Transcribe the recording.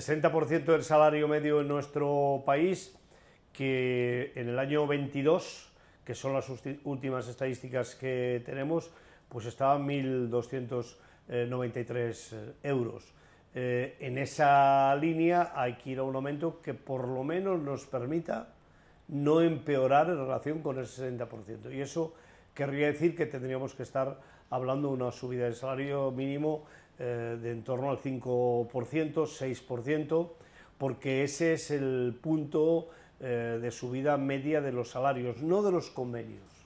60% del salario medio en nuestro país, que en el año 22, que son las últimas estadísticas que tenemos, pues estaba 1.293 eh, euros. Eh, en esa línea hay que ir a un aumento que por lo menos nos permita no empeorar en relación con el 60%. Y eso querría decir que tendríamos que estar hablando de una subida de salario mínimo eh, de en torno al 5%, 6%, porque ese es el punto eh, de subida media de los salarios, no de los convenios.